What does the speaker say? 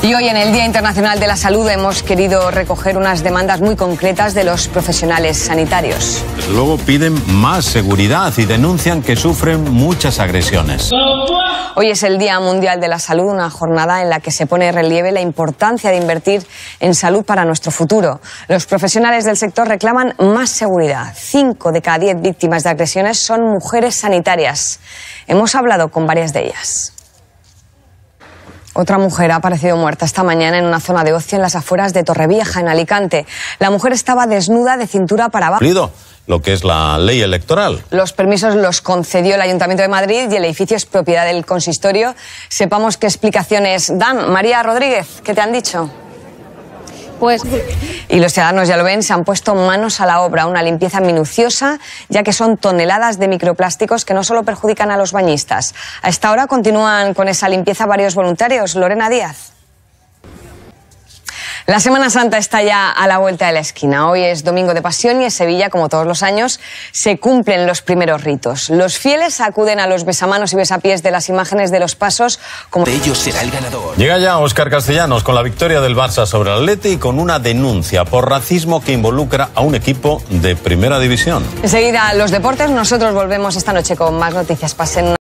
Y hoy en el Día Internacional de la Salud hemos querido recoger unas demandas muy concretas de los profesionales sanitarios. Luego piden más seguridad y denuncian que sufren muchas agresiones. Hoy es el Día Mundial de la Salud, una jornada en la que se pone en relieve la importancia de invertir en salud para nuestro futuro. Los profesionales del sector reclaman más seguridad. Cinco de cada diez víctimas de agresiones son mujeres sanitarias. Hemos hablado con varias de ellas. Otra mujer ha aparecido muerta esta mañana en una zona de ocio en las afueras de Torrevieja, en Alicante. La mujer estaba desnuda de cintura para abajo. lo que es la ley electoral. Los permisos los concedió el Ayuntamiento de Madrid y el edificio es propiedad del consistorio. Sepamos qué explicaciones dan. María Rodríguez, ¿qué te han dicho? Pues y los ciudadanos, ya lo ven, se han puesto manos a la obra, una limpieza minuciosa, ya que son toneladas de microplásticos que no solo perjudican a los bañistas. A esta hora continúan con esa limpieza varios voluntarios. Lorena Díaz. La Semana Santa está ya a la vuelta de la esquina. Hoy es Domingo de Pasión y en Sevilla, como todos los años, se cumplen los primeros ritos. Los fieles acuden a los besamanos y besapiés de las imágenes de los pasos como... De ellos será el ganador. Llega ya Óscar Castellanos con la victoria del Barça sobre el Atleti y con una denuncia por racismo que involucra a un equipo de primera división. Enseguida, los deportes. Nosotros volvemos esta noche con más noticias. Pasen